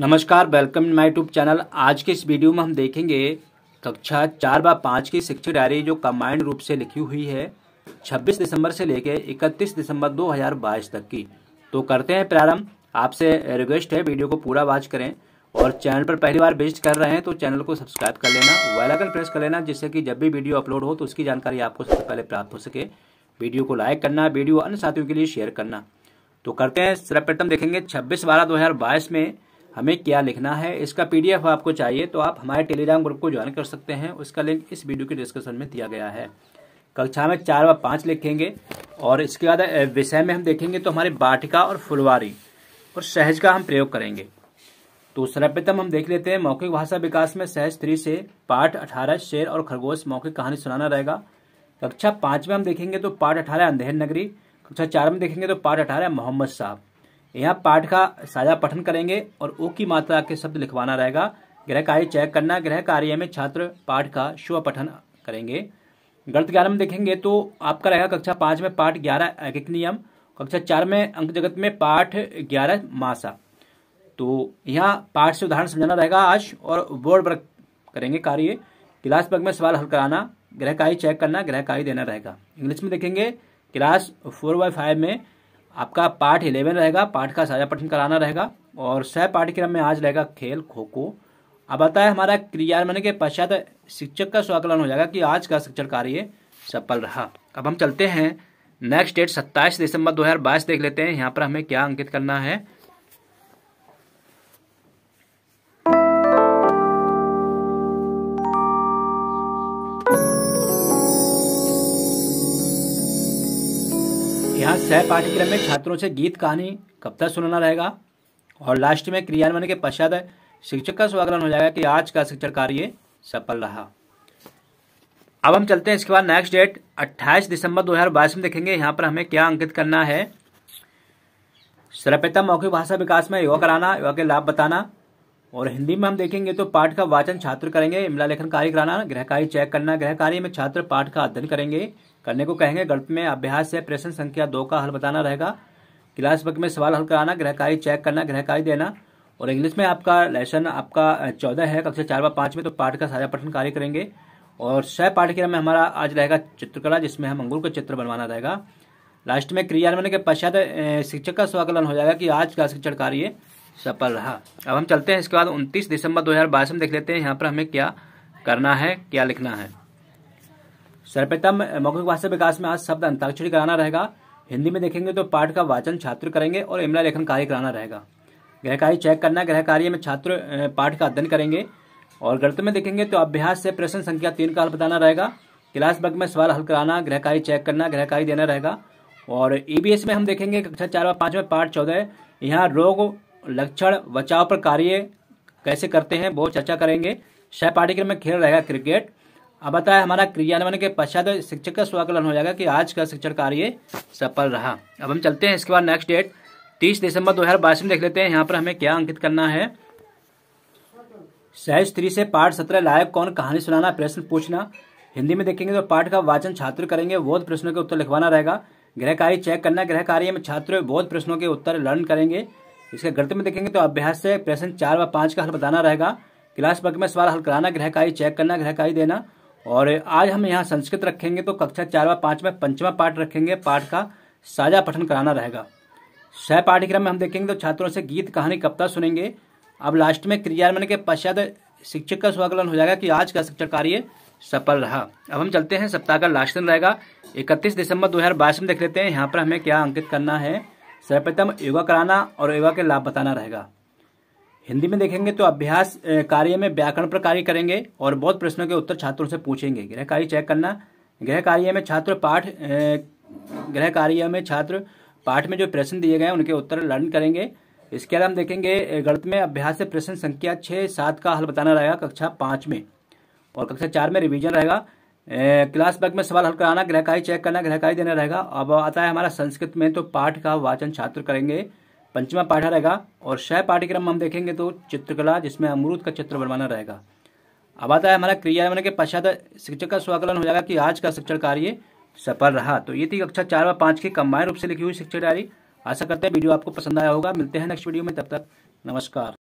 नमस्कार welcome my YouTube channel आज के इस वीडियो में हम देखेंगे कक्षा चार बा पाँच की शिक्षक डायरी जो कम्बाइंड रूप से लिखी हुई है 26 दिसंबर से लेकर 31 दिसंबर 2022 तक की तो करते हैं प्रारंभ आपसे रिक्वेस्ट है वीडियो को पूरा वॉच करें और चैनल पर पहली बार विजिट कर रहे हैं तो चैनल को सब्सक्राइब कर लेना वेलाइकन प्रेस कर लेना जिससे कि जब भी वीडियो अपलोड हो तो उसकी जानकारी आपको सबसे पहले प्राप्त हो सके वीडियो को लाइक करना वीडियो अन्य साथियों के लिए शेयर करना तो करते हैं सर्वप्रथम देखेंगे छब्बीस बारह दो में हमें क्या लिखना है इसका पीडीएफ आपको चाहिए तो आप हमारे टेलीग्राम ग्रुप को ज्वाइन कर सकते हैं उसका लिंक इस वीडियो के डिस्क्रिप्शन में दिया गया है कक्षा में चार व पाँच लिखेंगे और इसके बाद विषय में हम देखेंगे तो हमारे बाटिका और फुलवारी और सहज का हम प्रयोग करेंगे तो सर्वप्रथम हम देख लेते हैं मौखिक भाषा विकास में सहज थ्री से पाठ अठारह शेर और खरगोश मौखिक कहानी सुनाना रहेगा कक्षा पाँच में हम देखेंगे तो पाठ अठारह अंधेर नगरी कक्षा चार में देखेंगे तो पाठ अठारह मोहम्मद साहब यहाँ पाठ का साझा पठन करेंगे और ओ की मात्रा के शब्द लिखवाना रहेगा गृह कार्य चेक करना गृह कार्य में छात्र पाठ का शुभ पठन करेंगे गलत ग्यारह में देखेंगे तो आपका रहेगा कक्षा पाँच में पाठ ग्यारह एक नियम कक्षा चार में अंक जगत में पाठ ग्यारह मासा तो यहाँ पाठ से उदाहरण समझाना रहेगा आज और बोर्ड वर्क करेंगे कार्य क्लास वर्ग में सवाल हल कराना कार्य चेक करना कार्य देना रहेगा इंग्लिश में देखेंगे क्लास फोर बाय फाइव में आपका पार्ट इलेवन रहेगा पार्ट का साझा पठन कराना रहेगा और सह पाठ्यक्रम में आज रहेगा खेल खो खो अब आता है हमारा क्रियान्वयन के पश्चात शिक्षक का स्वाकलन हो जाएगा कि आज का शिक्षण कार्य सफल रहा अब हम चलते हैं नेक्स्ट डेट सत्ताईस दिसंबर 2022 देख लेते हैं यहाँ पर हमें क्या अंकित करना है यहाँ सह पाठ्यक्रम में छात्रों से गीत कहानी कविता सुनाना रहेगा और लास्ट में क्रियान्वयन के पश्चात शिक्षक का स्वागत हो जाएगा कि आज का शिक्षण कार्य सफल रहा अब हम चलते हैं इसके बाद नेक्स्ट डेट 28 दिसंबर 2022 में देखेंगे यहाँ पर हमें क्या अंकित करना है सर्वप्रथम मौखिक भाषा विकास में योगा कराना युवा के लाभ बताना और हिंदी में हम देखेंगे तो पाठ का वाचन छात्र करेंगे इमला लेखन कार्य कराना गृह कार्य चेक करना गृह कार्य में छात्र पाठ का अध्ययन करेंगे करने को कहेंगे गल्प में अभ्यास से प्रश्न संख्या दो का हल बताना रहेगा क्लास वर्क में सवाल हल कराना गृह कार्य चेक करना गृह कार्य देना और इंग्लिश में आपका लेसन आपका चौदह है कक्षा चार व पाँच में तो पाठ का साझा पठन कार्य करेंगे और सह पाठ्यक्रम में हमारा आज रहेगा चित्रकला जिसमें हम अंगूर का चित्र बनवाना रहेगा लास्ट में क्रियान्वयन के पश्चात शिक्षक का स्वाकलन हो जाएगा कि आज का शिक्षण कार्य सफल रहा अब हम चलते हैं इसके बाद 29 दिसंबर 2022 में देख लेते हैं यहाँ पर हमें क्या करना है क्या लिखना है सर्वप्रथम मौखिक भाषा विकास में आज शब्द अंताक्षरी कराना रहेगा हिंदी में देखेंगे तो पाठ का वाचन छात्र करेंगे और इमला लेखन कार्य कराना रहेगा गृह कार्य चेक करना गृह कार्य में छात्र पाठ का अध्ययन करेंगे और गणित में देखेंगे तो अभ्यास से प्रश्न संख्या तीन का हल बताना रहेगा क्लास वर्ग में सवाल हल कराना गृह कार्य चेक करना गृह कार्य देना रहेगा और ई e में हम देखेंगे कक्षा चार व पाँच में पाठ चौदह यहाँ रोग लक्षण बचाव पर कार्य कैसे करते हैं बहुत चर्चा करेंगे छह पाठ्यक्रम में खेल रहेगा क्रिकेट अब बताया हमारा क्रियान्वयन के पश्चात शिक्षक का स्वाकलन हो जाएगा कि आज का शिक्षण कार्य सफल रहा अब हम चलते हैं इसके बाद नेक्स्ट डेट तीस दिसंबर दो हजार बाईस में देख लेते हैं यहाँ पर हमें क्या अंकित करना है सहज थ्री से पाठ सत्रह लायक कौन कहानी सुनाना प्रश्न पूछना हिंदी में देखेंगे तो पाठ का वाचन छात्र करेंगे बोध प्रश्नों के उत्तर लिखवाना रहेगा गृह कार्य चेक करना गृह कार्य में छात्र बोध प्रश्नों के उत्तर लर्न करेंगे इसके गणित में देखेंगे तो अभ्यास से प्रश्न चार व पाँच का हल बताना रहेगा क्लास वर्ग में सवाल हल कराना ग्रहकारी चेक करना ग्रहकारी देना और आज हम यहाँ संस्कृत रखेंगे तो कक्षा चार व पाँच में पंचवा पाठ रखेंगे पाठ का साझा पठन कराना रहेगा सह पाठ्यक्रम में हम देखेंगे तो छात्रों से गीत कहानी कविता सुनेंगे अब लास्ट में क्रियान्वयन के पश्चात शिक्षक का स्वागलन हो जाएगा कि आज का शिक्षक कार्य सफल रहा अब हम चलते हैं सप्ताह का लास्ट दिन रहेगा इकतीस दिसंबर 2022 में देख लेते हैं यहाँ पर हमें क्या अंकित करना है सर्वप्रथम योगा कराना और योगा के लाभ बताना रहेगा हिंदी में देखेंगे तो अभ्यास कार्य में व्याकरण पर कार्य करेंगे और बहुत प्रश्नों के उत्तर छात्रों से पूछेंगे गृह कार्य चेक करना गृह कार्य में छात्र पाठ गृह कार्य में छात्र पाठ में जो प्रश्न दिए गए हैं उनके उत्तर लर्न करेंगे इसके अलावा हम देखेंगे गणित में अभ्यास से प्रश्न संख्या छः सात का हल बताना रहेगा कक्षा पाँच में और कक्षा चार में रिवीजन रहेगा क्लास बैग में सवाल हल कराना ग्रहकारी चेक करना ग्रहकारी देना रहेगा अब आता है हमारा संस्कृत में तो पाठ का वाचन छात्र करेंगे पंचमा पाठा रहेगा और छह पाठ्यक्रम हम देखेंगे तो चित्रकला जिसमें अमरूद का चित्र बनवाना रहेगा अब आता है हमारा क्रियान्वयन के पश्चात शिक्षक का स्वाकलन हो जाएगा कि आज का शिक्षण कार्य सफल रहा तो ये थी कक्षा चार व पाँच की कम्बाइन रूप से लिखी हुई शिक्षा डायरी आशा करते हैं वीडियो आपको पसंद आया होगा मिलते हैं नेक्स्ट वीडियो में तब तक नमस्कार